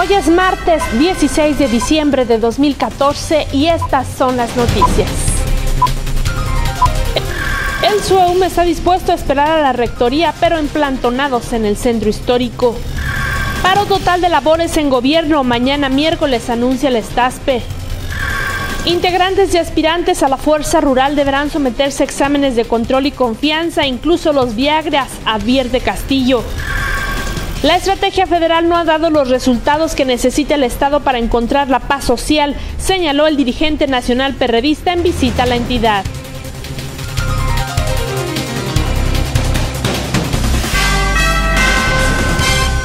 Hoy es martes 16 de diciembre de 2014 y estas son las noticias. El SUEUM está dispuesto a esperar a la rectoría, pero emplantonados en el centro histórico. Paro total de labores en gobierno, mañana miércoles anuncia el Estaspe. Integrantes y aspirantes a la Fuerza Rural deberán someterse a exámenes de control y confianza, incluso los Viagras, advierte Castillo. La estrategia federal no ha dado los resultados que necesita el Estado para encontrar la paz social, señaló el dirigente nacional perrevista en visita a la entidad.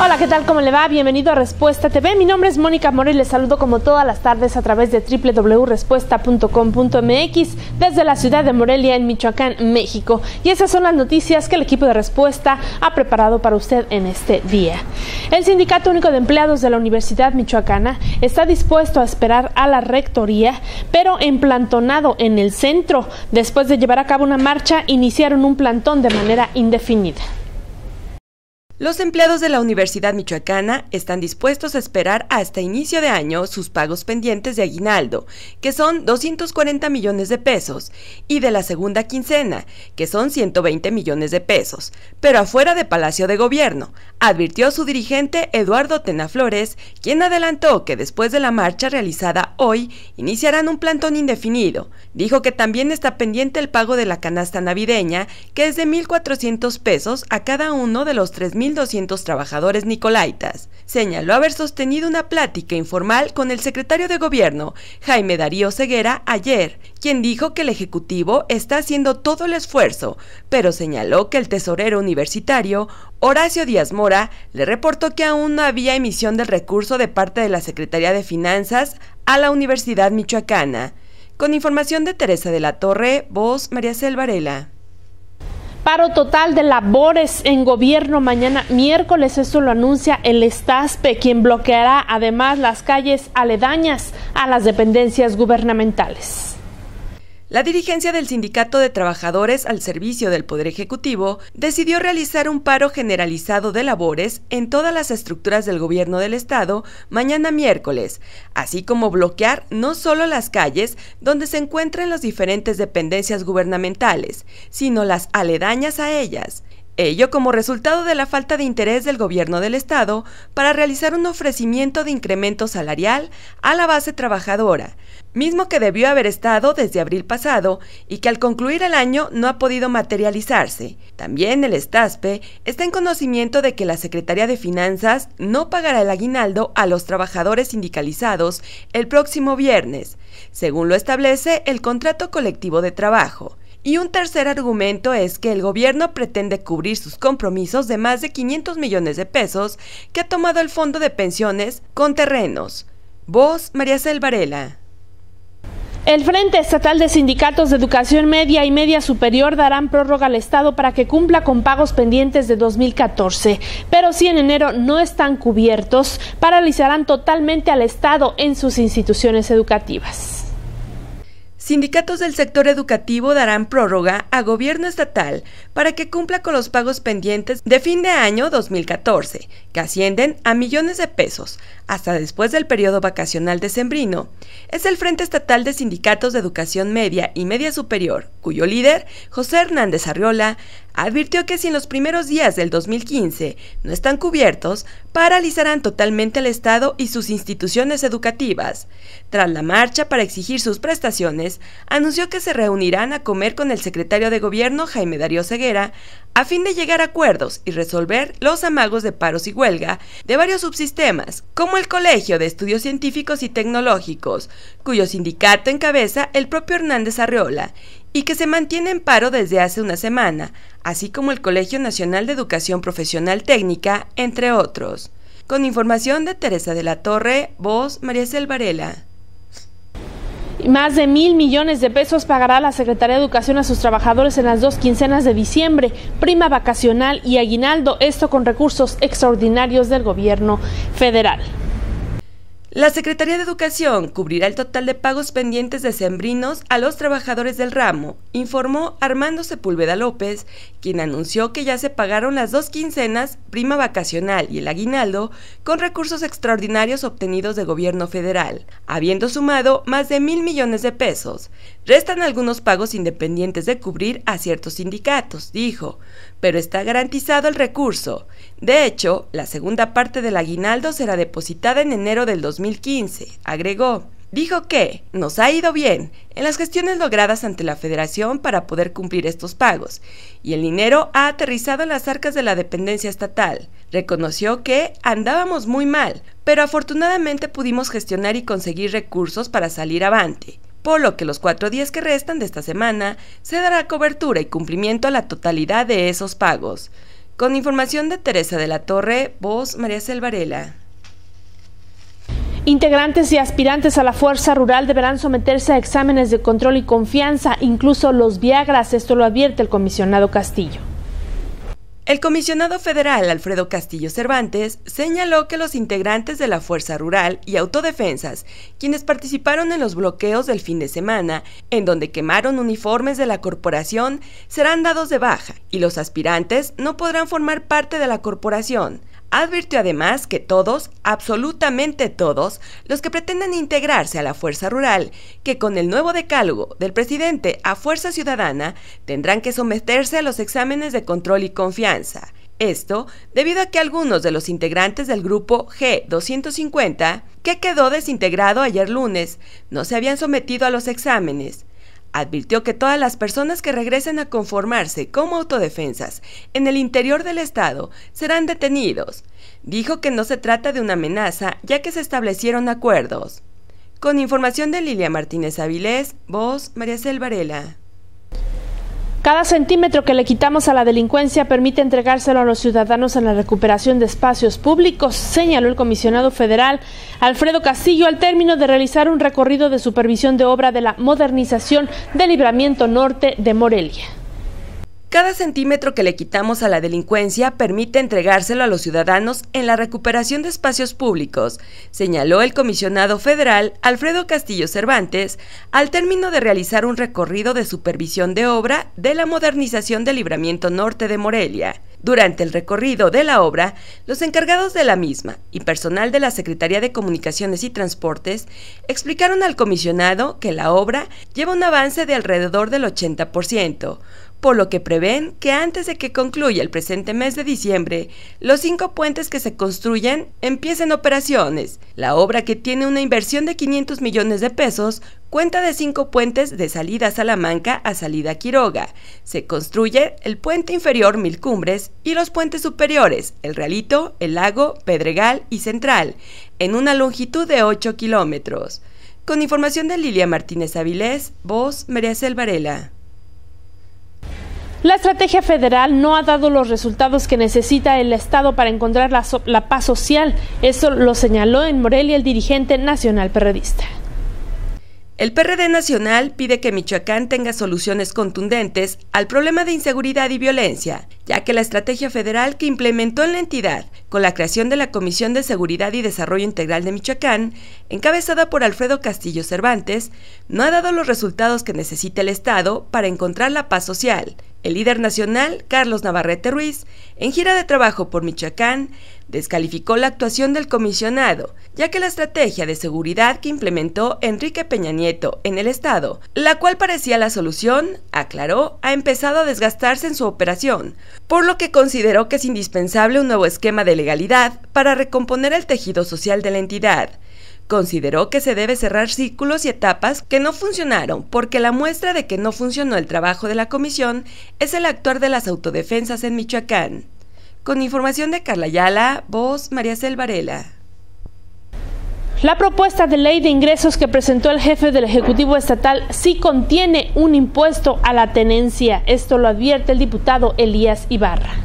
Hola, ¿qué tal? ¿Cómo le va? Bienvenido a Respuesta TV. Mi nombre es Mónica Morel y les saludo como todas las tardes a través de www.respuesta.com.mx desde la ciudad de Morelia, en Michoacán, México. Y esas son las noticias que el equipo de Respuesta ha preparado para usted en este día. El Sindicato Único de Empleados de la Universidad Michoacana está dispuesto a esperar a la rectoría, pero emplantonado en el centro. Después de llevar a cabo una marcha, iniciaron un plantón de manera indefinida. Los empleados de la Universidad Michoacana están dispuestos a esperar hasta inicio de año sus pagos pendientes de aguinaldo, que son 240 millones de pesos, y de la segunda quincena, que son 120 millones de pesos, pero afuera de Palacio de Gobierno, advirtió su dirigente Eduardo Tenaflores, quien adelantó que después de la marcha realizada hoy iniciarán un plantón indefinido. Dijo que también está pendiente el pago de la canasta navideña, que es de 1.400 pesos a cada uno de los 3.200 trabajadores nicolaitas. Señaló haber sostenido una plática informal con el secretario de gobierno, Jaime Darío Ceguera, ayer, quien dijo que el Ejecutivo está haciendo todo el esfuerzo, pero señaló que el tesorero universitario Horacio Díaz Mora le reportó que aún no había emisión del recurso de parte de la Secretaría de Finanzas a la Universidad Michoacana. Con información de Teresa de la Torre, voz María Selvarela paro total de labores en gobierno mañana miércoles, esto lo anuncia el Estaspe, quien bloqueará además las calles aledañas a las dependencias gubernamentales. La dirigencia del Sindicato de Trabajadores al Servicio del Poder Ejecutivo decidió realizar un paro generalizado de labores en todas las estructuras del gobierno del Estado mañana miércoles, así como bloquear no solo las calles donde se encuentran las diferentes dependencias gubernamentales, sino las aledañas a ellas. Ello como resultado de la falta de interés del gobierno del Estado para realizar un ofrecimiento de incremento salarial a la base trabajadora, mismo que debió haber estado desde abril pasado y que al concluir el año no ha podido materializarse. También el Estaspe está en conocimiento de que la Secretaría de Finanzas no pagará el aguinaldo a los trabajadores sindicalizados el próximo viernes, según lo establece el contrato colectivo de trabajo. Y un tercer argumento es que el gobierno pretende cubrir sus compromisos de más de 500 millones de pesos que ha tomado el Fondo de Pensiones con terrenos. Voz María Cel El Frente Estatal de Sindicatos de Educación Media y Media Superior darán prórroga al Estado para que cumpla con pagos pendientes de 2014, pero si en enero no están cubiertos, paralizarán totalmente al Estado en sus instituciones educativas. Sindicatos del sector educativo darán prórroga a gobierno estatal para que cumpla con los pagos pendientes de fin de año 2014, que ascienden a millones de pesos, hasta después del periodo vacacional decembrino. Es el Frente Estatal de Sindicatos de Educación Media y Media Superior, cuyo líder, José Hernández Arriola, advirtió que si en los primeros días del 2015 no están cubiertos, paralizarán totalmente el Estado y sus instituciones educativas. Tras la marcha para exigir sus prestaciones, anunció que se reunirán a comer con el secretario de Gobierno Jaime Darío Seguer a fin de llegar a acuerdos y resolver los amagos de paros y huelga de varios subsistemas, como el Colegio de Estudios Científicos y Tecnológicos, cuyo sindicato encabeza el propio Hernández Arreola, y que se mantiene en paro desde hace una semana, así como el Colegio Nacional de Educación Profesional Técnica, entre otros. Con información de Teresa de la Torre, voz María Selvarela. Más de mil millones de pesos pagará la Secretaría de Educación a sus trabajadores en las dos quincenas de diciembre, prima vacacional y aguinaldo, esto con recursos extraordinarios del gobierno federal. La Secretaría de Educación cubrirá el total de pagos pendientes de sembrinos a los trabajadores del ramo, informó Armando Sepúlveda López, quien anunció que ya se pagaron las dos quincenas, prima vacacional y el aguinaldo, con recursos extraordinarios obtenidos de gobierno federal, habiendo sumado más de mil millones de pesos. Restan algunos pagos independientes de cubrir a ciertos sindicatos, dijo, pero está garantizado el recurso. De hecho, la segunda parte del aguinaldo será depositada en enero del 2015, agregó. Dijo que nos ha ido bien en las gestiones logradas ante la federación para poder cumplir estos pagos y el dinero ha aterrizado en las arcas de la dependencia estatal. Reconoció que andábamos muy mal, pero afortunadamente pudimos gestionar y conseguir recursos para salir avante por lo que los cuatro días que restan de esta semana se dará cobertura y cumplimiento a la totalidad de esos pagos. Con información de Teresa de la Torre, voz María Selvarela. Integrantes y aspirantes a la fuerza rural deberán someterse a exámenes de control y confianza, incluso los Viagras, esto lo advierte el comisionado Castillo. El comisionado federal Alfredo Castillo Cervantes señaló que los integrantes de la Fuerza Rural y Autodefensas, quienes participaron en los bloqueos del fin de semana, en donde quemaron uniformes de la corporación, serán dados de baja y los aspirantes no podrán formar parte de la corporación. Advirtió además que todos, absolutamente todos, los que pretendan integrarse a la fuerza rural, que con el nuevo decálogo del presidente a fuerza ciudadana, tendrán que someterse a los exámenes de control y confianza. Esto debido a que algunos de los integrantes del grupo G250, que quedó desintegrado ayer lunes, no se habían sometido a los exámenes. Advirtió que todas las personas que regresen a conformarse como autodefensas en el interior del Estado serán detenidos. Dijo que no se trata de una amenaza ya que se establecieron acuerdos. Con información de Lilia Martínez Avilés, voz María cada centímetro que le quitamos a la delincuencia permite entregárselo a los ciudadanos en la recuperación de espacios públicos, señaló el comisionado federal Alfredo Castillo al término de realizar un recorrido de supervisión de obra de la modernización del libramiento norte de Morelia. Cada centímetro que le quitamos a la delincuencia permite entregárselo a los ciudadanos en la recuperación de espacios públicos, señaló el comisionado federal Alfredo Castillo Cervantes al término de realizar un recorrido de supervisión de obra de la modernización del libramiento norte de Morelia. Durante el recorrido de la obra, los encargados de la misma y personal de la Secretaría de Comunicaciones y Transportes explicaron al comisionado que la obra lleva un avance de alrededor del 80%, por lo que prevén que antes de que concluya el presente mes de diciembre, los cinco puentes que se construyen empiecen operaciones. La obra, que tiene una inversión de 500 millones de pesos, cuenta de cinco puentes de salida Salamanca a salida Quiroga. Se construye el puente inferior Mil Cumbres y los puentes superiores, el Realito, el Lago, Pedregal y Central, en una longitud de 8 kilómetros. Con información de Lilia Martínez Avilés, voz María Selvarela. Varela. La estrategia federal no ha dado los resultados que necesita el Estado para encontrar la, paz social. Eso lo señaló en Morelia el dirigente nacional perredista. El PRD Nacional pide que Michoacán tenga soluciones contundentes al problema de inseguridad y violencia, ya que la estrategia federal que implementó en la entidad con la creación de la Comisión de Seguridad y Desarrollo Integral de Michoacán, encabezada por Alfredo Castillo Cervantes, no ha dado los resultados que necesita el Estado para encontrar la paz social. El líder nacional, Carlos Navarrete Ruiz, en gira de trabajo por Michoacán, descalificó la actuación del comisionado, ya que la estrategia de seguridad que implementó Enrique Peña Nieto en el Estado, la cual parecía la solución, aclaró, ha empezado a desgastarse en su operación, por lo que consideró que es indispensable un nuevo esquema de legalidad para recomponer el tejido social de la entidad. Consideró que se debe cerrar círculos y etapas que no funcionaron porque la muestra de que no funcionó el trabajo de la comisión es el actuar de las autodefensas en Michoacán. Con información de Carla Ayala, voz María Selvarela. La propuesta de ley de ingresos que presentó el jefe del Ejecutivo Estatal sí contiene un impuesto a la tenencia. Esto lo advierte el diputado Elías Ibarra.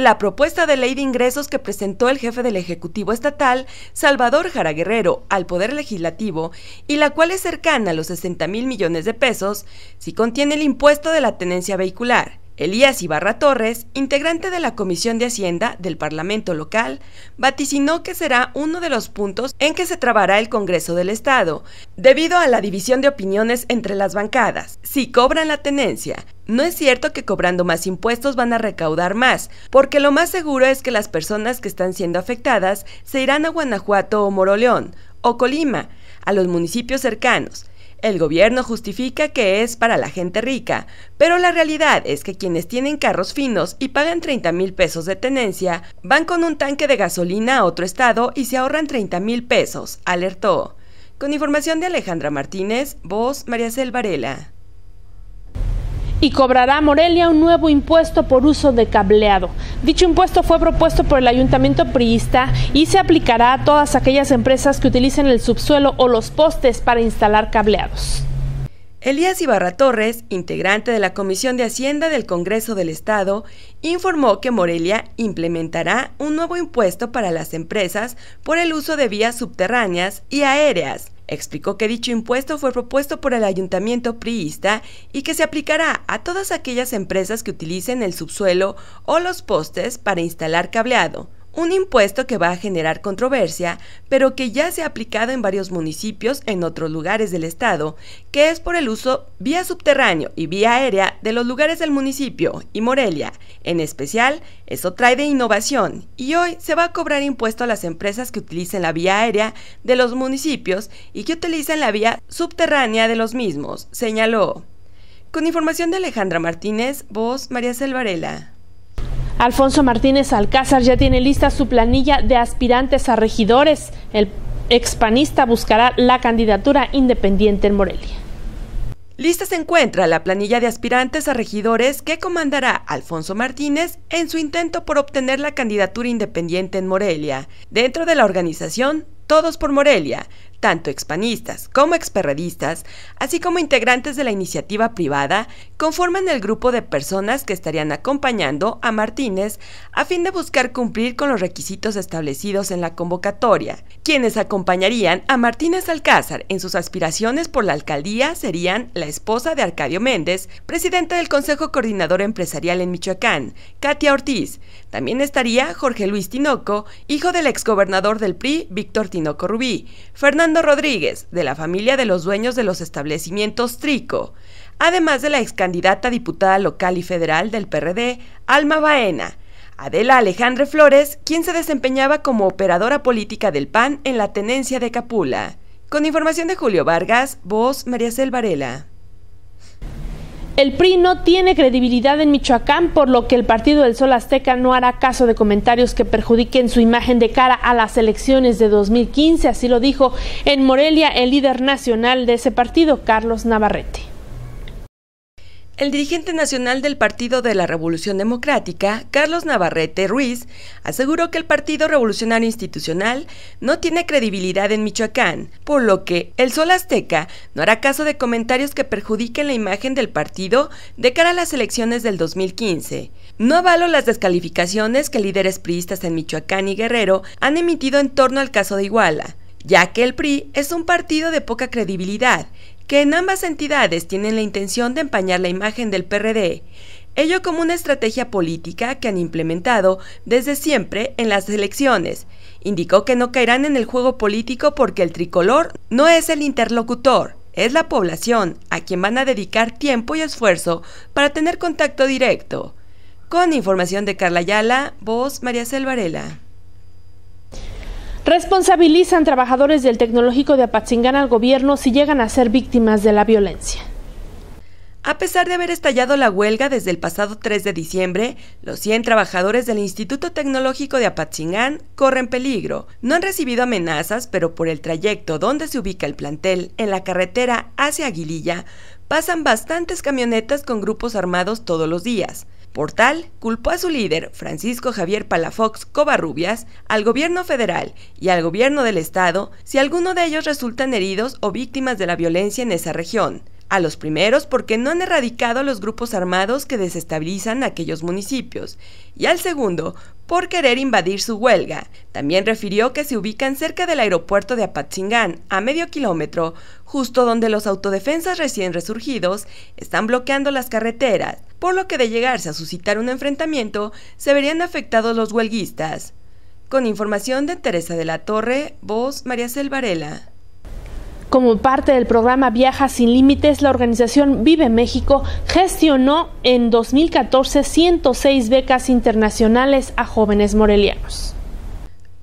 La propuesta de ley de ingresos que presentó el jefe del Ejecutivo Estatal, Salvador Jara Guerrero, al Poder Legislativo, y la cual es cercana a los 60 mil millones de pesos, si contiene el impuesto de la tenencia vehicular, Elías Ibarra Torres, integrante de la Comisión de Hacienda del Parlamento local, vaticinó que será uno de los puntos en que se trabará el Congreso del Estado, debido a la división de opiniones entre las bancadas, si cobran la tenencia. No es cierto que cobrando más impuestos van a recaudar más, porque lo más seguro es que las personas que están siendo afectadas se irán a Guanajuato o Moroleón, o Colima, a los municipios cercanos, el gobierno justifica que es para la gente rica, pero la realidad es que quienes tienen carros finos y pagan 30 mil pesos de tenencia, van con un tanque de gasolina a otro estado y se ahorran 30 mil pesos, alertó. Con información de Alejandra Martínez, voz María Cel Varela y cobrará Morelia un nuevo impuesto por uso de cableado. Dicho impuesto fue propuesto por el ayuntamiento priista y se aplicará a todas aquellas empresas que utilicen el subsuelo o los postes para instalar cableados. Elías Ibarra Torres, integrante de la Comisión de Hacienda del Congreso del Estado, informó que Morelia implementará un nuevo impuesto para las empresas por el uso de vías subterráneas y aéreas Explicó que dicho impuesto fue propuesto por el ayuntamiento priista y que se aplicará a todas aquellas empresas que utilicen el subsuelo o los postes para instalar cableado. Un impuesto que va a generar controversia, pero que ya se ha aplicado en varios municipios en otros lugares del estado, que es por el uso vía subterráneo y vía aérea de los lugares del municipio y Morelia. En especial, eso trae de innovación y hoy se va a cobrar impuesto a las empresas que utilicen la vía aérea de los municipios y que utilicen la vía subterránea de los mismos, señaló. Con información de Alejandra Martínez, voz María Selvarela. Alfonso Martínez Alcázar ya tiene lista su planilla de aspirantes a regidores. El expanista buscará la candidatura independiente en Morelia. Lista se encuentra la planilla de aspirantes a regidores que comandará Alfonso Martínez en su intento por obtener la candidatura independiente en Morelia. Dentro de la organización Todos por Morelia, tanto expanistas como experredistas, así como integrantes de la iniciativa privada, conforman el grupo de personas que estarían acompañando a Martínez a fin de buscar cumplir con los requisitos establecidos en la convocatoria. Quienes acompañarían a Martínez Alcázar en sus aspiraciones por la alcaldía serían la esposa de Arcadio Méndez, presidente del Consejo Coordinador Empresarial en Michoacán, Katia Ortiz, también estaría Jorge Luis Tinoco, hijo del exgobernador del PRI, Víctor Tinoco Rubí, Fernando Rodríguez, de la familia de los dueños de los establecimientos Trico, además de la excandidata diputada local y federal del PRD, Alma Baena, Adela Alejandre Flores, quien se desempeñaba como operadora política del PAN en la tenencia de Capula. Con información de Julio Vargas, voz María Cel el PRI no tiene credibilidad en Michoacán, por lo que el Partido del Sol Azteca no hará caso de comentarios que perjudiquen su imagen de cara a las elecciones de 2015, así lo dijo en Morelia el líder nacional de ese partido, Carlos Navarrete. El dirigente nacional del Partido de la Revolución Democrática, Carlos Navarrete Ruiz, aseguró que el Partido Revolucionario Institucional no tiene credibilidad en Michoacán, por lo que el Sol Azteca no hará caso de comentarios que perjudiquen la imagen del partido de cara a las elecciones del 2015. No avalo las descalificaciones que líderes priistas en Michoacán y Guerrero han emitido en torno al caso de Iguala ya que el PRI es un partido de poca credibilidad que en ambas entidades tienen la intención de empañar la imagen del PRD, ello como una estrategia política que han implementado desde siempre en las elecciones. Indicó que no caerán en el juego político porque el tricolor no es el interlocutor, es la población a quien van a dedicar tiempo y esfuerzo para tener contacto directo. Con información de Carla Ayala, voz María Selvarela. Responsabilizan trabajadores del tecnológico de Apatzingán al gobierno si llegan a ser víctimas de la violencia. A pesar de haber estallado la huelga desde el pasado 3 de diciembre, los 100 trabajadores del Instituto Tecnológico de Apatzingán corren peligro. No han recibido amenazas, pero por el trayecto donde se ubica el plantel, en la carretera hacia Aguililla, pasan bastantes camionetas con grupos armados todos los días. Por tal, culpó a su líder, Francisco Javier Palafox Covarrubias, al gobierno federal y al gobierno del estado si alguno de ellos resultan heridos o víctimas de la violencia en esa región. A los primeros porque no han erradicado los grupos armados que desestabilizan aquellos municipios, y al segundo por querer invadir su huelga. También refirió que se ubican cerca del aeropuerto de Apatzingán, a medio kilómetro, justo donde los autodefensas recién resurgidos están bloqueando las carreteras, por lo que de llegarse a suscitar un enfrentamiento, se verían afectados los huelguistas. Con información de Teresa de la Torre, voz María Selvarela. Como parte del programa Viaja sin Límites, la organización Vive México gestionó en 2014 106 becas internacionales a jóvenes morelianos.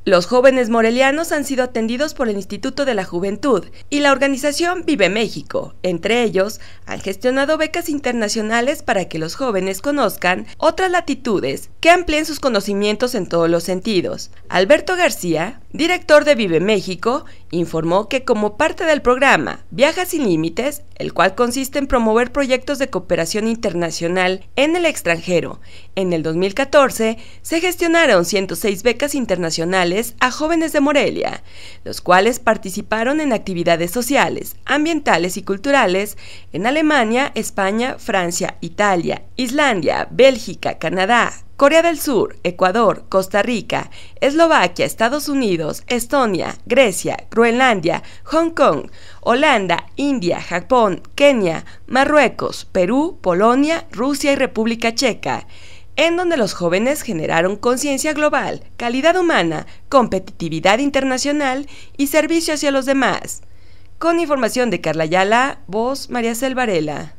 Los jóvenes morelianos han sido atendidos por el Instituto de la Juventud y la organización Vive México. Entre ellos, han gestionado becas internacionales para que los jóvenes conozcan otras latitudes que amplíen sus conocimientos en todos los sentidos. Alberto García, director de Vive México, informó que como parte del programa Viaja sin Límites, el cual consiste en promover proyectos de cooperación internacional en el extranjero, en el 2014 se gestionaron 106 becas internacionales a jóvenes de Morelia, los cuales participaron en actividades sociales, ambientales y culturales en Alemania, España, Francia, Italia, Islandia, Bélgica, Canadá, Corea del Sur, Ecuador, Costa Rica, Eslovaquia, Estados Unidos, Estonia, Grecia, Groenlandia, Hong Kong, Holanda, India, Japón, Kenia, Marruecos, Perú, Polonia, Rusia y República Checa, en donde los jóvenes generaron conciencia global, calidad humana, competitividad internacional y servicio hacia los demás. Con información de Carla Yala, voz María Selvarela.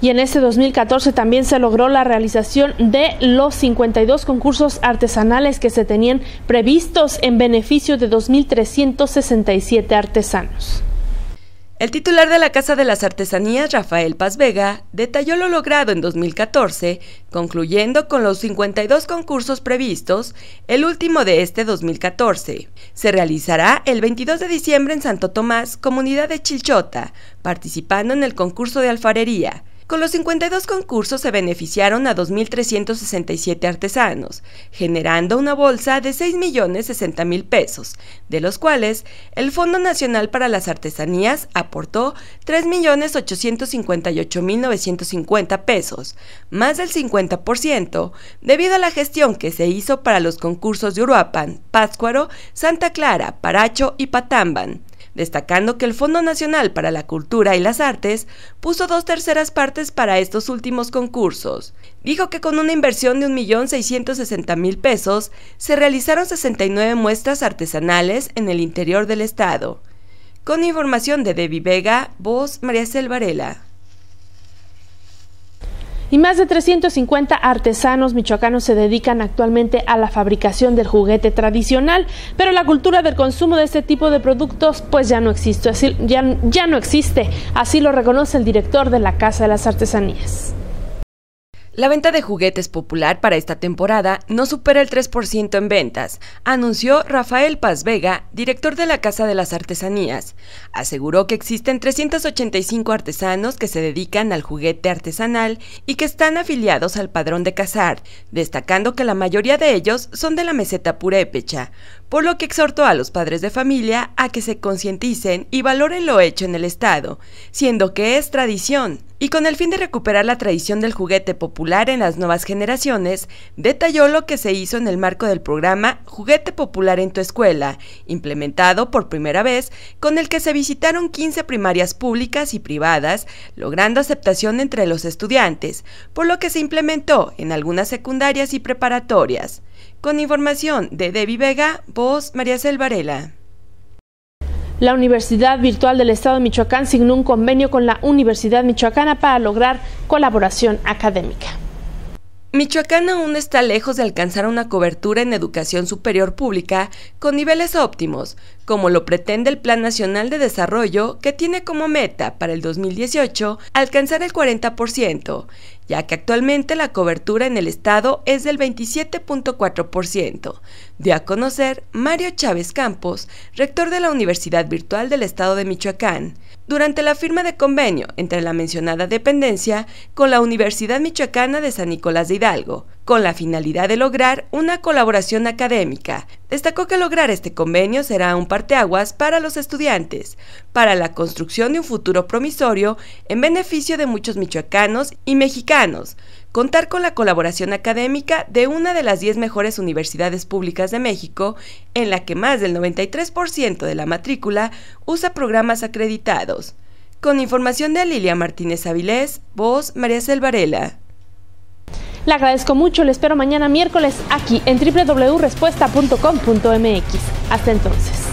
Y en este 2014 también se logró la realización de los 52 concursos artesanales que se tenían previstos en beneficio de 2.367 artesanos. El titular de la Casa de las Artesanías, Rafael Paz Vega, detalló lo logrado en 2014, concluyendo con los 52 concursos previstos, el último de este 2014. Se realizará el 22 de diciembre en Santo Tomás, comunidad de Chilchota, participando en el concurso de alfarería con los 52 concursos se beneficiaron a 2.367 artesanos, generando una bolsa de 6.060.000 pesos, de los cuales el Fondo Nacional para las Artesanías aportó 3.858.950 pesos, más del 50%, debido a la gestión que se hizo para los concursos de Uruapan, Pátzcuaro, Santa Clara, Paracho y Patamban destacando que el Fondo Nacional para la Cultura y las Artes puso dos terceras partes para estos últimos concursos. Dijo que con una inversión de 1.660.000 pesos se realizaron 69 muestras artesanales en el interior del estado. Con información de Debbie Vega, voz María Selvarela. Y más de 350 artesanos michoacanos se dedican actualmente a la fabricación del juguete tradicional, pero la cultura del consumo de este tipo de productos pues ya no existe, ya no existe, así lo reconoce el director de la Casa de las Artesanías. La venta de juguetes popular para esta temporada no supera el 3% en ventas, anunció Rafael Paz Vega, director de la Casa de las Artesanías. Aseguró que existen 385 artesanos que se dedican al juguete artesanal y que están afiliados al padrón de cazar, destacando que la mayoría de ellos son de la meseta purépecha por lo que exhortó a los padres de familia a que se concienticen y valoren lo hecho en el Estado, siendo que es tradición. Y con el fin de recuperar la tradición del juguete popular en las nuevas generaciones, detalló lo que se hizo en el marco del programa Juguete Popular en tu Escuela, implementado por primera vez, con el que se visitaron 15 primarias públicas y privadas, logrando aceptación entre los estudiantes, por lo que se implementó en algunas secundarias y preparatorias. Con información de Debbie Vega, voz María Selvarela. La Universidad Virtual del Estado de Michoacán signó un convenio con la Universidad Michoacana para lograr colaboración académica. Michoacán aún está lejos de alcanzar una cobertura en educación superior pública con niveles óptimos, como lo pretende el Plan Nacional de Desarrollo, que tiene como meta para el 2018 alcanzar el 40%, ya que actualmente la cobertura en el estado es del 27.4%, dio a conocer Mario Chávez Campos, rector de la Universidad Virtual del Estado de Michoacán, durante la firma de convenio entre la mencionada dependencia con la Universidad Michoacana de San Nicolás de Hidalgo, con la finalidad de lograr una colaboración académica. Destacó que lograr este convenio será un parteaguas para los estudiantes, para la construcción de un futuro promisorio en beneficio de muchos michoacanos y mexicanos. Contar con la colaboración académica de una de las 10 mejores universidades públicas de México, en la que más del 93% de la matrícula usa programas acreditados. Con información de Lilia Martínez Avilés, voz María Selvarela. Le agradezco mucho, le espero mañana miércoles aquí en www.respuesta.com.mx. Hasta entonces.